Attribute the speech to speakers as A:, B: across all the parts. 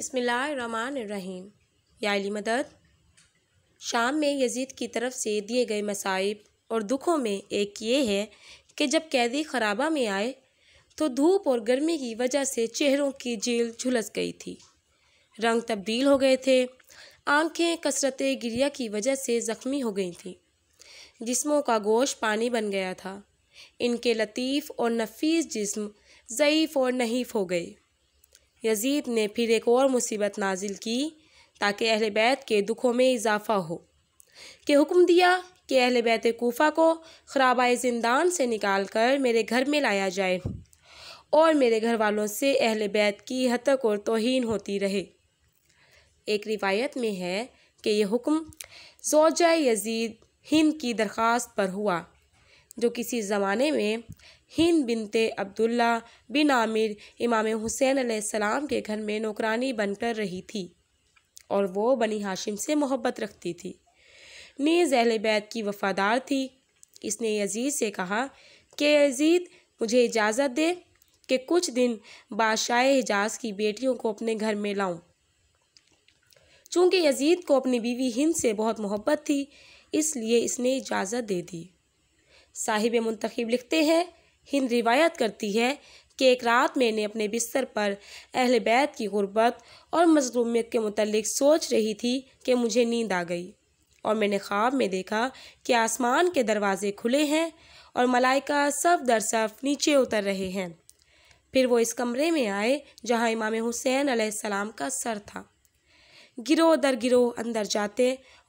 A: रहीम याली मदद शाम में यजीद की तरफ से दिए गए मसाइब और दुखों में एक ये है कि जब कैदी खराबा में आए तो धूप और गर्मी की वजह से चेहरों की झील झुलस गई थी रंग तब्दील हो गए थे आंखें कसरत गिरिया की वजह से ज़ख्मी हो गई थीं जिस्मों का गोश पानी बन गया था इनके लतीफ़ और नफीस जिस्म ज़यीफ़ और नहीफ हो गए यजीद ने फिर एक और मुसीबत नाजिल की ताकि अहल बैत के दुखों में इजाफ़ा हो कि हुक्म दिया कि अहल बैत कोफ़ा को खराबा जिंदान से निकाल कर मेरे घर में लाया जाए और मेरे घर वालों से अहल बैत की हतक और तोहन होती रहे एक रिवायत में है कि यह हुक्म जोजा यजीद हिंद की दरख्वास्त पर हुआ जो किसी ज़माने में हिंद बिनते अब्दुल्ला बिन आमिर इमाम हुसैन आसमाम के घर में नौकरानी बनकर रही थी और वो बनी हाशिम से मोहब्बत रखती थी नीज़ अहल बैत की वफ़ादार थी इसने यजीद से कहा कि यजीद मुझे इजाज़त दे कि कुछ दिन बादशाह हिजाज की बेटियों को अपने घर में लाऊं चूँकि यजीद को अपनी बीवी हिंद से बहुत मोहब्बत थी इसलिए इसने इजाज़त दे दी साहिब मंतखब लिखते हैं हिंद रिवायत करती है कि एक रात मैंने अपने बिस्तर पर अहल बैत की गुर्बत और मजलूमियत के मतलब सोच रही थी कि मुझे नींद आ गई और मैंने ख्वाब में देखा कि आसमान के दरवाज़े खुले हैं और मलाइका सब सफ़ नीचे उतर रहे हैं फिर वो इस कमरे में आए जहाँ इमाम हुसैन आसमाम का सर था गिरोह दर गिरोह अंदर जाते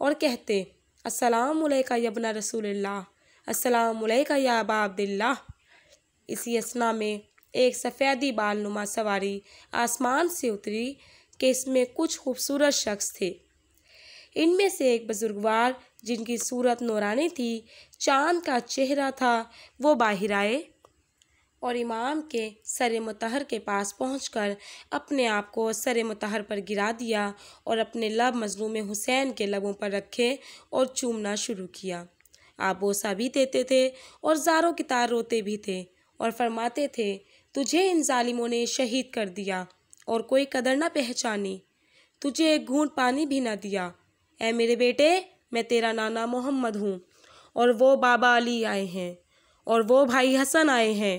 A: और कहते असलम का यबना रसूल अल्लाह असलम का या अबा इसी असना में एक सफ़ेदी बालनुमा सवारी आसमान से उतरी के इसमें कुछ खूबसूरत शख्स थे इनमें से एक बुजुर्गवार जिनकी सूरत नौरानी थी चांद का चेहरा था वो बाहर आए और इमाम के सर मतहर के पास पहुंचकर अपने आप को सर मतहर पर गिरा दिया और अपने लब मजलूम हुसैन के लबों पर रखे और चूमना शुरू किया आप बोसा भी देते थे और जारों की तार रोते भी थे और फरमाते थे तुझे इन ालिमों ने शहीद कर दिया और कोई कदर ना पहचानी तुझे एक घूंट पानी भी ना दिया ए मेरे बेटे मैं तेरा नाना मोहम्मद हूँ और वो बाबा अली आए हैं और वो भाई हसन आए हैं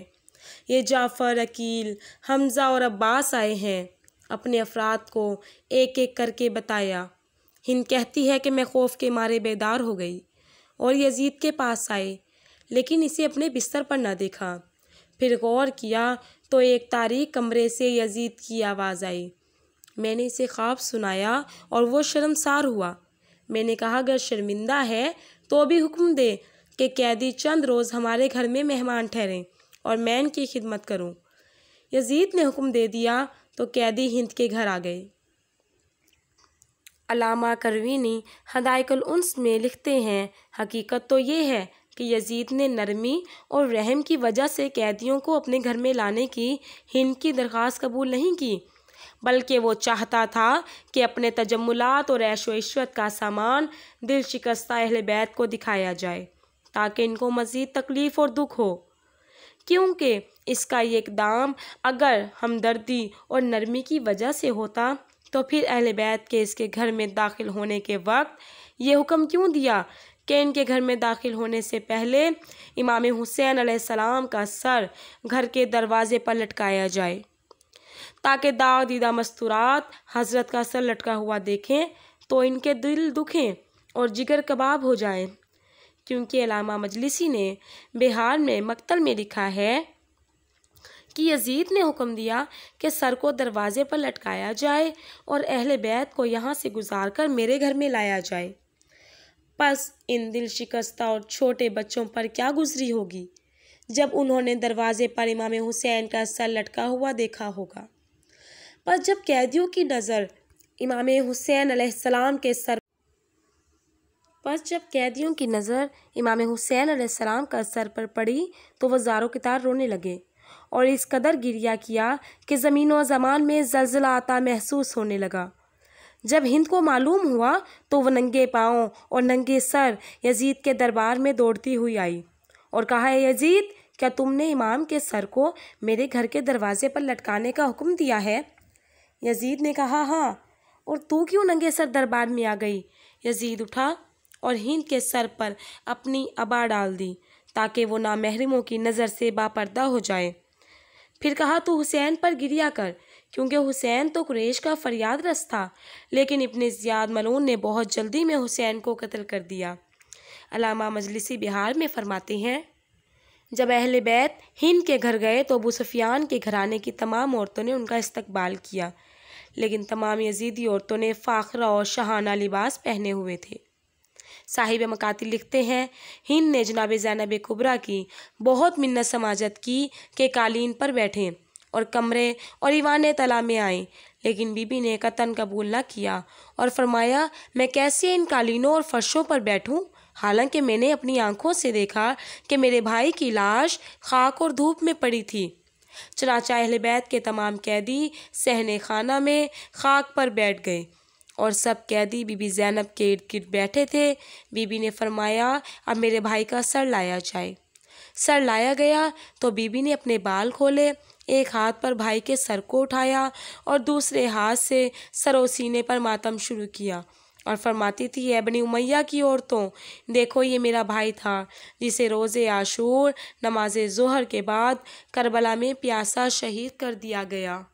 A: ये जाफ़र अकील हमज़ा और अब्बास आए हैं अपने अफराद को एक एक करके बताया हिंद कहती है कि मैं खौफ के मारे बेदार हो गई और यजीद के पास आए लेकिन इसे अपने बिस्तर पर ना देखा फिर गौर किया तो एक तारीख कमरे से यजीद की आवाज़ आई मैंने इसे ख्वाब सुनाया और वो शर्मसार हुआ मैंने कहा अगर शर्मिंदा है तो भी हुक्म दे कि कैदी चंद रोज़ हमारे घर में मेहमान ठहरें और मैं इनकी खिदमत करूं। यजीद ने हुक्म दे दिया तो कैदी हिंद के घर आ गए अलामा करवीनी हदायकल उन्स में लिखते हैं हकीकत तो ये है कि यजीद ने नरमी और रहम की वजह से कैदियों को अपने घर में लाने की हिंद की दरख्वास्त कबूल नहीं की बल्कि वो चाहता था कि अपने तजमुलात और ऐशो इशरत का सामान दिल शिकस्ता अहल बैत को दिखाया जाए ताकि इनको मज़ीद तकलीफ़ और दुख हो क्योंकि इसका ये इकदाम अगर हमदर्दी और नरमी की वजह से होता तो फिर अहल बैत के इसके घर में दाखिल होने के वक्त ये हुक्म क्यों दिया कि इनके घर में दाखिल होने से पहले इमाम हुसैन आसमाम का सर घर के दरवाजे पर लटकाया जाए ताकि दाव दीदा मस्तूरात हजरत का सर लटका हुआ देखें तो इनके दिल दुखें और जिगर कबाब हो जाएं क्योंकि अलामा मजलिसी ने बिहार में मकतल में लिखा है कि यजीद ने हुक्म दिया कि सर को दरवाज़े पर लटकाया जाए और अहल बैत को यहाँ से गुजार कर मेरे घर में लाया जाए बस इन दिल शिकस्ता और छोटे बच्चों पर क्या गुजरी होगी जब उन्होंने दरवाजे पर इमाम हुसैन का सर लटका हुआ देखा होगा पर जब कैदियों की नज़र इमाम हुसैन अलैहिस्सलाम के सर पर जब कैदियों की नज़र इमाम हुसैन अलैहिस्सलाम का सर पर पड़ी तो वह जारो कितार रोने लगे और इस कदर गिरिया किया कि ज़मीन व ज़मान में जलजिला आता महसूस होने लगा जब हिंद को मालूम हुआ तो वह नंगे पाँव और नंगे सर यजीद के दरबार में दौड़ती हुई आई और कहा है यजीद क्या तुमने इमाम के सर को मेरे घर के दरवाजे पर लटकाने का हुक्म दिया है यजीद ने कहा हाँ और तू क्यों नंगे सर दरबार में आ गई यजीद उठा और हिंद के सर पर अपनी अबा डाल दी ताकि वो नामहरमों की नज़र से बापर्दा हो जाए फिर कहा तू हुसैन पर गिरिया कर क्योंकि हुसैन तो कुरेश का फरियाद रस था लेकिन इबन ज़ियाद मलून ने बहुत जल्दी में हुसैन को कत्ल कर दिया अलामा मजलिसी बिहार में फरमाते हैं जब अहल बैत हिंद के घर गए तो अबू सफियान के घराने की तमाम औरतों ने उनका इस्तकबाल किया लेकिन तमाम यजीदी औरतों ने फ़ाखरा और शहाना लिबास पहने हुए थे साहिब मकाती लिखते हैं हिंद ने जनाब जैनब कुबरा की बहुत मिन्नत समाजत की के कालीन पर बैठे और कमरे और ईवान तला में आए लेकिन बीबी ने कतन कबूल न किया और फरमाया मैं कैसे इन कालीनों और फर्शों पर बैठूं हालांकि मैंने अपनी आंखों से देखा कि मेरे भाई की लाश खाक और धूप में पड़ी थी चनाचा अहल बैत के तमाम कैदी सहने खाना में खाक पर बैठ गए और सब कैदी बीबी जैनब के इर्द गिर्द बैठे थे बीबी ने फरमाया अब मेरे भाई का सर लाया जाए सर लाया गया तो बीबी ने अपने बाल खोले एक हाथ पर भाई के सर को उठाया और दूसरे हाथ से सर और सीने पर मातम शुरू किया और फरमाती थी यह बनी उमैया की औरतों देखो ये मेरा भाई था जिसे रोज़े आशूर नमाज जहर के बाद करबला में प्यासा शहीद कर दिया गया